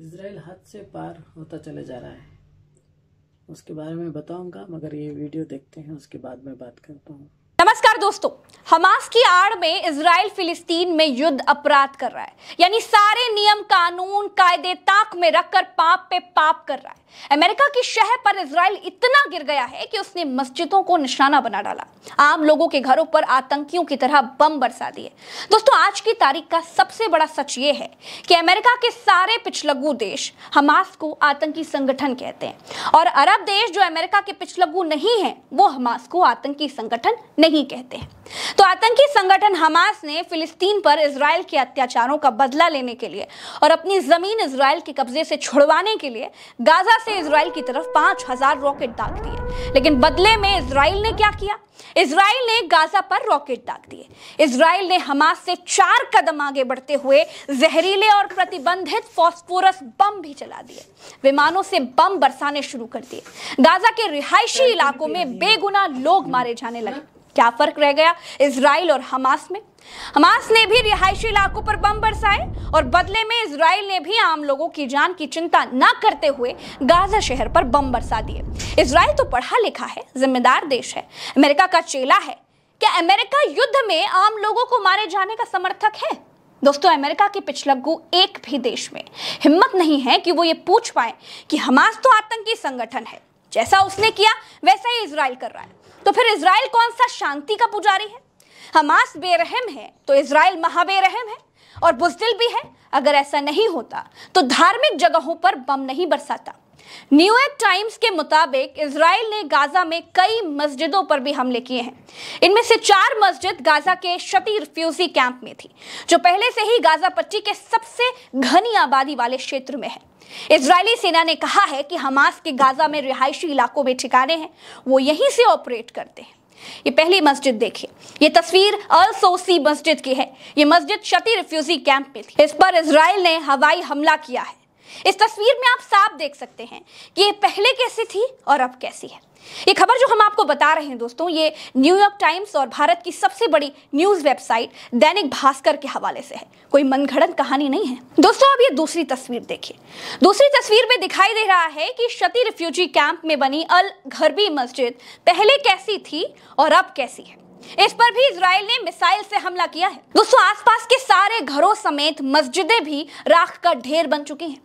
Israel हद से पार होता चले जा रहा है उसके बारे में बताऊंगा मगर ये वीडियो देखते हैं उसके बाद में बात करता हूँ नमस्कार दोस्तों हमास की आड़ में इसराइल फिलिस्तीन में युद्ध अपराध कर रहा है यानी सारे नियम कानून कायदे ताक में रखकर पाप पे पाप कर रहा है अमेरिका की शहर पर इसराइल इतना गिर गया है कि उसने मस्जिदों को निशाना बना डाला आम लोगों के घरों पर आतंकियों की तरह बम बरसा दिए दोस्तों आज की तारीख का सबसे बड़ा सच ये है कि अमेरिका के सारे पिछलगु देश हमास को आतंकी संगठन कहते हैं और अरब देश जो अमेरिका के पिछलगु नहीं है वो हमास को आतंकी संगठन नहीं नहीं कहते तो आतंकी संगठन हमास ने फिलिस्तीन पर इसराइल के अत्याचारों का बदला लेने के लिए और अपनी जमीन इसराइल के कब्जे से छुड़वाने के लिए गाजा से इसराइल की तरफ पांच हजार रॉकेट दाग दिए लेकिन बदले में इसराइल ने क्या किया इसराइल ने गाजा पर रॉकेट दाग दिए इसराइल ने हमास से चार कदम आगे बढ़ते हुए जहरीले और प्रतिबंधित फॉस्फोरस बम भी चला दिए विमानों से बम बरसाने शुरू कर दिए गाजा के रिहायशी इलाकों में बेगुना लोग मारे जाने लगे क्या फ़र्क रह गया इसराइल और हमास में हमास ने भी रिहायशी इलाकों पर बम बरसाए और बदले में इसराइल ने भी आम लोगों की जान की चिंता न करते हुए गाजा शहर पर बम बरसा दिए इसराइल तो पढ़ा लिखा है जिम्मेदार देश है अमेरिका का चेला है क्या अमेरिका युद्ध में आम लोगों को मारे जाने का समर्थक है दोस्तों अमेरिका के पिछलग्गू एक भी देश में हिम्मत नहीं है कि वो ये पूछ पाए कि हमास तो आतंकी संगठन है जैसा उसने किया वैसा ही इसराइल कर रहा है तो फिर इसराइल कौन सा शांति का पुजारी है हमास बेरहम है तो इसराइल महाबेरहम है और बुजदिल भी है अगर ऐसा नहीं होता तो धार्मिक जगहों पर बम नहीं बरसाता न्यूयॉर्क टाइम्स के मुताबिक इसराइल ने गाजा में कई मस्जिदों पर भी हमले किए हैं इनमें से चार मस्जिद गाजा के शती रिफ्यूजी कैंप में थी जो पहले से ही गाजा पट्टी के सबसे घनी आबादी वाले क्षेत्र में है इसराइली सेना ने कहा है कि हमास के गाजा में रिहायशी इलाकों में ठिकाने हैं वो यहीं से ऑपरेट करते हैं ये पहली मस्जिद देखिए ये तस्वीर अल सोसी मस्जिद की है ये मस्जिद शती रिफ्यूजी कैंप में थी इस पर इसराइल ने हवाई हमला किया है इस तस्वीर में आप साफ देख सकते हैं कि ये पहले कैसी थी और अब कैसी है ये खबर जो हम आपको बता रहे हैं दोस्तों ये न्यूयॉर्क टाइम्स और भारत की सबसे बड़ी न्यूज वेबसाइट दैनिक भास्कर के हवाले से है कोई मनगढ़ंत कहानी नहीं है दोस्तों अब ये दूसरी तस्वीर देखिए दूसरी तस्वीर में दिखाई दे रहा है कि शती रिफ्यूजी कैंप में बनी अल घरबी मस्जिद पहले कैसी थी और अब कैसी है इस पर भी इसराइल ने मिसाइल से हमला किया है दोस्तों आसपास के सारे घरों समेत मस्जिदें भी राख का ढेर बन चुकी हैं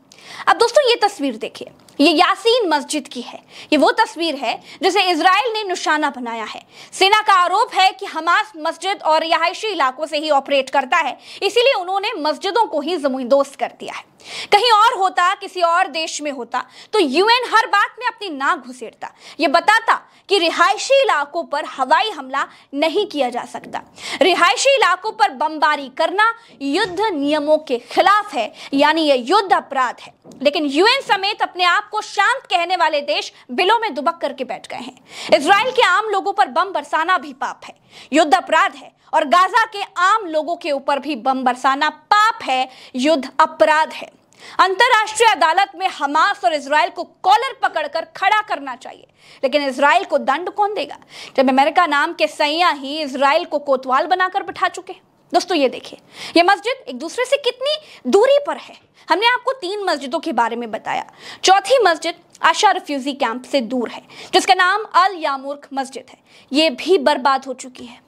अब दोस्तों ये तस्वीर देखिए ये यासीन मस्जिद की है ये वो तस्वीर है जिसे इसराइल ने निशाना बनाया है सेना का आरोप है कि हमास मस्जिद और रिहायशी इलाकों से ही ऑपरेट करता है इसीलिए उन्होंने मस्जिदों को ही दोस्त कर दिया है कहीं और होता किसी और देश में होता तो यूएन हर बात में अपनी नाक घुसेड़ता यह बताता कि रिहायशी इलाकों पर हवाई हमला नहीं किया जा सकता रिहायशी इलाकों पर बमबारी करना युद्ध नियमों के खिलाफ है यानी यह युद्ध अपराध है लेकिन यूएन समेत अपने आप को शांत कहने वाले देश बिलों में दुबक करके बैठ गए हैं इसराइल के आम लोगों पर बम बरसाना भी पाप है युद्ध अपराध है और गाजा के आम लोगों के ऊपर भी बम बरसाना है युद्ध अपराध है अंतर्राष्ट्रीय अदालत में हमास और इसराइल को कॉलर पकड़कर खड़ा करना चाहिए लेकिन इसराइल को दंड कौन देगा जब अमेरिका नाम के सैया ही इसराइल को कोतवाल बनाकर बिठा चुके हैं दोस्तों ये देखिए ये मस्जिद एक दूसरे से कितनी दूरी पर है हमने आपको तीन मस्जिदों के बारे में बताया चौथी मस्जिद आशा रिफ्यूजी कैंप से दूर है जिसका नाम अल यामूर्ख मस्जिद है ये भी बर्बाद हो चुकी है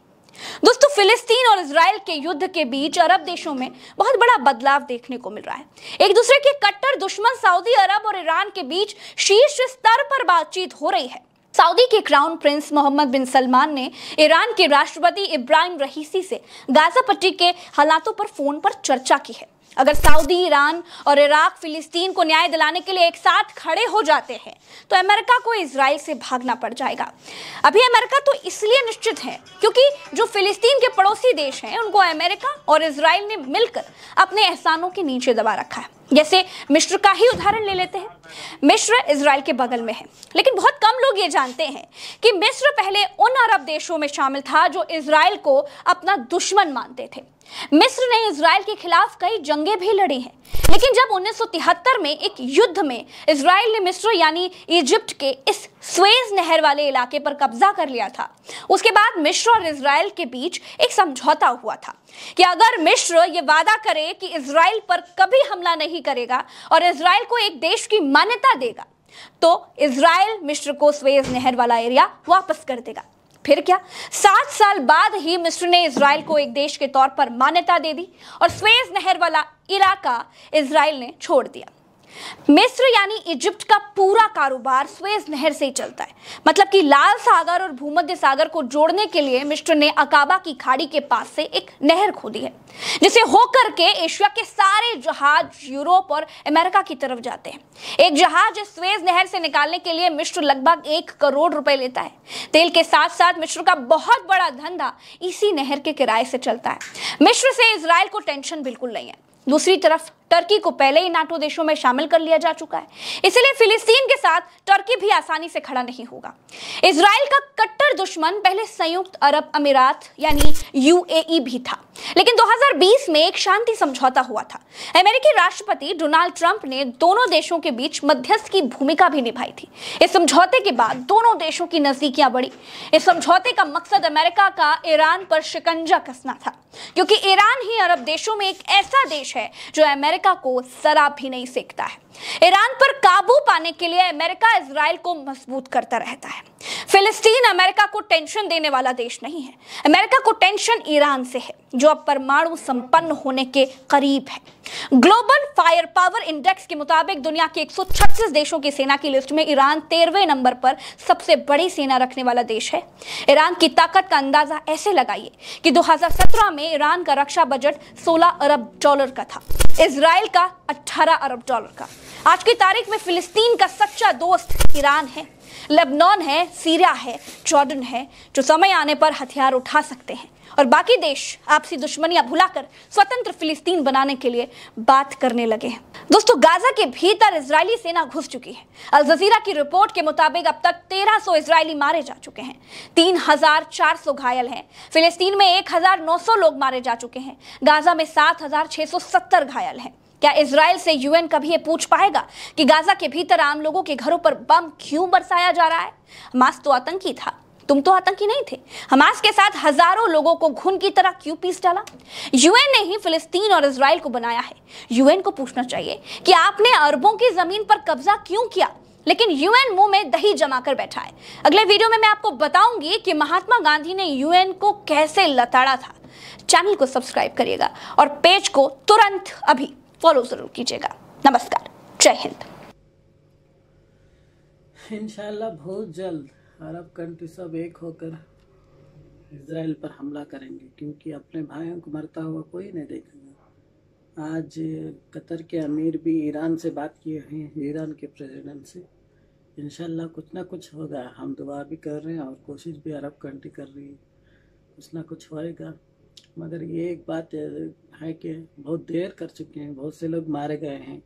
दोस्तों फिलिस्तीन और इसराइल के युद्ध के बीच अरब देशों में बहुत बड़ा बदलाव देखने को मिल रहा है एक दूसरे के कट्टर दुश्मन सऊदी अरब और ईरान के बीच शीर्ष स्तर पर बातचीत हो रही है सऊदी के crown prince Mohammed bin Salman ने ईरान के राष्ट्रपति इब्राहिम रहीसी से गाजा पट्टी के हालातों पर फोन पर चर्चा की है अगर सऊदी ईरान और इराक फिलिस्तीन को न्याय दिलाने के लिए एक साथ खड़े हो जाते हैं तो अमेरिका को इसराइल से भागना पड़ जाएगा अभी अमेरिका तो इसलिए निश्चित है क्योंकि जो फिलिस्तीन के पड़ोसी देश हैं उनको अमेरिका और इसराइल ने मिलकर अपने एहसानों के नीचे दबा रखा है जैसे मिश्र का ही उदाहरण ले लेते हैं मिस्र इसराइल के बगल में है लेकिन बहुत कम लोग ये जानते हैं कि मिस्र पहले उन अरब देशों में शामिल था जो इसराइल को अपना दुश्मन मानते थे मिस्र ने इसराइल के खिलाफ कई जंगें भी लड़ी हैं लेकिन जब 1973 में एक युद्ध में इसराइल ने मिस्र यानी इजिप्ट के इस स्वेज नहर वाले इलाके पर कब्जा कर लिया था उसके बाद मिस्र और इसराइल के बीच एक समझौता हुआ था कि अगर मिस्र ये वादा करे कि इसराइल पर कभी हमला नहीं करेगा और इसराइल को एक देश की मान्यता देगा तो इसराइल मिश्र को स्वेज नहर वाला एरिया वापस कर देगा फिर क्या सात साल बाद ही मिस्र ने इसराइल को एक देश के तौर पर मान्यता दे दी और स्वेज नहर वाला इलाका इसराइल ने छोड़ दिया मिस्र यानी इजिप्ट का पूरा कारोबार स्वेज नहर से ही चलता है मतलब कि लाल सागर और भूमध्य सागर को जोड़ने के लिए मिस्र ने अकाबा की खाड़ी के पास से एक नहर खोदी है जिसे होकर के एशिया के सारे जहाज यूरोप और अमेरिका की तरफ जाते हैं एक जहाज स्वेज नहर से निकालने के लिए मिस्र लगभग एक करोड़ रुपए लेता है तेल के साथ साथ मिस्र का बहुत बड़ा धंधा इसी नहर के किराए से चलता है मिस्र से इसराइल को टेंशन बिल्कुल नहीं है दूसरी तरफ टर्की को पहले ही नाटो देशों में शामिल कर लिया जा चुका है इसलिए फिलिस्तीन के साथ टर्की भी आसानी से खड़ा नहीं होगा इसराइल का कट्टर दुश्मन पहले संयुक्त अरब अमीरात यानी यूएई भी था लेकिन 2020 में एक शांति समझौता हुआ था अमेरिकी राष्ट्रपति डोनाल्ड ट्रंप ने दोनों देशों के बीच मध्यस्थ की भूमिका भी निभाई थी इस समझौते के बाद दोनों देशों की नजदीकियां बढ़ी इस समझौते का मकसद अमेरिका का ईरान पर शिकंजा कसना था क्योंकि ईरान ही अरब देशों में एक ऐसा देश है जो अमेरिका अमेरिका को जरा भी नहीं सेकता है ईरान पर काबू पाने के लिए अमेरिका इसराइल को मजबूत करता रहता है फिलिस्तीन अमेरिका को टेंशन देने वाला देश नहीं है अमेरिका को टेंशन ईरान से है जो अब परमाणु संपन्न होने के करीब है ग्लोबल फायर पावर इंडेक्स के मुताबिक दुनिया के एक देशों की सेना की लिस्ट में ईरान तेरहवें नंबर पर सबसे बड़ी सेना रखने वाला देश है ईरान की ताकत का अंदाजा ऐसे लगाइए कि 2017 में ईरान का रक्षा बजट 16 अरब डॉलर का था इसराइल का 18 अरब डॉलर का आज की तारीख में फिलिस्तीन का सच्चा दोस्त ईरान है लेबनान है सीरिया है जॉर्डन है जो समय आने पर हथियार उठा सकते हैं और बाकी देश आपसी दुश्मनियां भुलाकर स्वतंत्र फिलिस्तीन बनाने के लिए बात करने लगे हैं दोस्तों गाजा के भीतर इजरायली सेना घुस चुकी है अल जजीरा की रिपोर्ट के मुताबिक अब तक 1300 सौ इसराइली मारे जा चुके हैं 3,400 घायल हैं फिलिस्तीन में 1,900 लोग मारे जा चुके हैं गाजा में 7,670 घायल हैं क्या इसराइल से यूएन कभी ये पूछ पाएगा कि गाजा के भीतर आम लोगों के घरों पर बम क्यों बरसाया जा रहा है मास्क तो आतंकी था तुम तो आतंकी नहीं थे हमास के साथ हजारों लोगों को घुन की तरह क्यों पीस डाला यूएन ने ही फिलिस्तीन और इसराइल को बनाया है यूएन को पूछना चाहिए कि आपने अरबों की जमीन पर कब्जा क्यों किया लेकिन यूएन मुंह में दही जमा कर बैठा है अगले वीडियो में मैं आपको बताऊंगी कि महात्मा गांधी ने यूएन को कैसे लताड़ा था चैनल को सब्सक्राइब करिएगा और पेज को तुरंत अभी फॉलो जरूर कीजिएगा नमस्कार जय हिंद इंशाल्लाह बहुत जल्द अरब कंट्री सब एक होकर इसराइल पर हमला करेंगे क्योंकि अपने भाइयों को मरता हुआ कोई नहीं देखेगा आज कतर के अमीर भी ईरान से बात किए हैं ईरान के प्रेसिडेंट से इन कुछ ना कुछ होगा हम दुआ भी कर रहे हैं और कोशिश भी अरब कंट्री कर रही है कुछ ना कुछ होएगा मगर ये एक बात है कि बहुत देर कर चुके हैं बहुत से लोग मारे गए हैं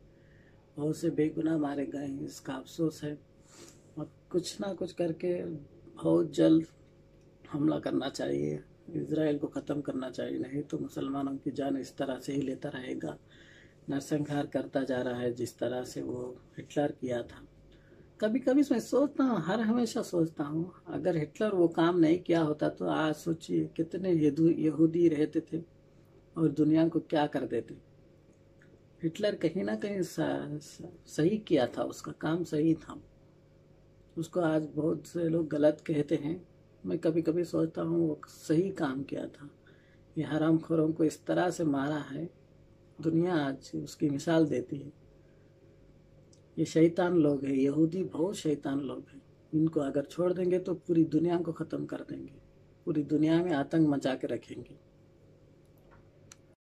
बहुत से बेगुनाह मारे गए हैं इसका अफसोस है कुछ ना कुछ करके बहुत जल्द हमला करना चाहिए इसराइल को ख़त्म करना चाहिए नहीं तो मुसलमानों की जान इस तरह से ही लेता रहेगा नरसंहार करता जा रहा है जिस तरह से वो हिटलर किया था कभी कभी मैं सोचता हूँ हर हमेशा सोचता हूँ अगर हिटलर वो काम नहीं किया होता तो आज सोचिए कितने यहूदी रहते थे और दुनिया को क्या कर देते हिटलर कहीं ना कहीं सही किया था उसका काम सही था उसको आज बहुत से लोग गलत कहते हैं मैं कभी कभी सोचता हूँ वो सही काम किया था ये हराम खोरों को इस तरह से मारा है दुनिया आज उसकी मिसाल देती है ये शैतान लोग हैं यहूदी बहुत शैतान लोग हैं इनको अगर छोड़ देंगे तो पूरी दुनिया को ख़त्म कर देंगे पूरी दुनिया में आतंक मचा के रखेंगे